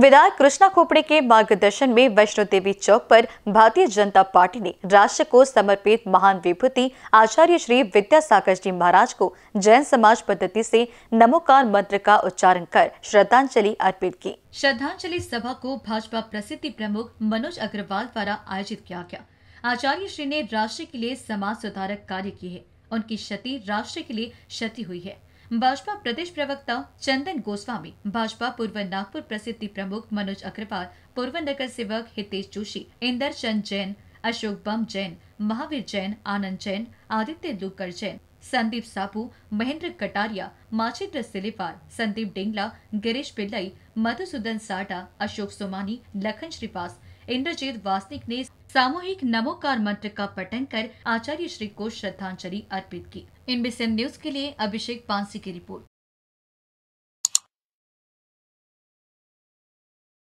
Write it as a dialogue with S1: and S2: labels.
S1: विधायक कृष्णा
S2: खोपड़े के मार्गदर्शन में वैष्णो देवी चौक पर भारतीय जनता पार्टी ने राष्ट्र को समर्पित महान विभूति आचार्य श्री विद्यासागर जी महाराज को जैन समाज पद्धति से नमोकार मंत्र का उच्चारण कर श्रद्धांजलि अर्पित की श्रद्धांजलि सभा को भाजपा प्रसिद्धि प्रमुख मनोज अग्रवाल द्वारा आयोजित किया गया आचार्य श्री ने राष्ट्र के लिए समाज सुधारक कार्य किए है उनकी क्षति राष्ट्र के लिए क्षति हुई है भाजपा प्रदेश प्रवक्ता चंदन गोस्वामी भाजपा पूर्व नागपुर प्रसिद्धि प्रमुख मनोज अग्रवाल पूर्व नगर सेवक हितेश जोशी इंदर चंद जैन अशोक बम जैन महावीर जैन आनंद जैन आदित्य लुकर जैन संदीप साबू महेंद्र कटारिया माचिद्र सिलेपाल संदीप डेंगला गिरीश पिल्लई मधुसूदन साटा अशोक सोमानी लखन श्रीपास इंद्रजीत वासनिक ने सामूहिक नमोकार मंत्र का पठन कर आचार्य श्री को श्रद्धांजलि अर्पित की इनबीसीएन न्यूज के लिए अभिषेक पांसी
S1: की रिपोर्ट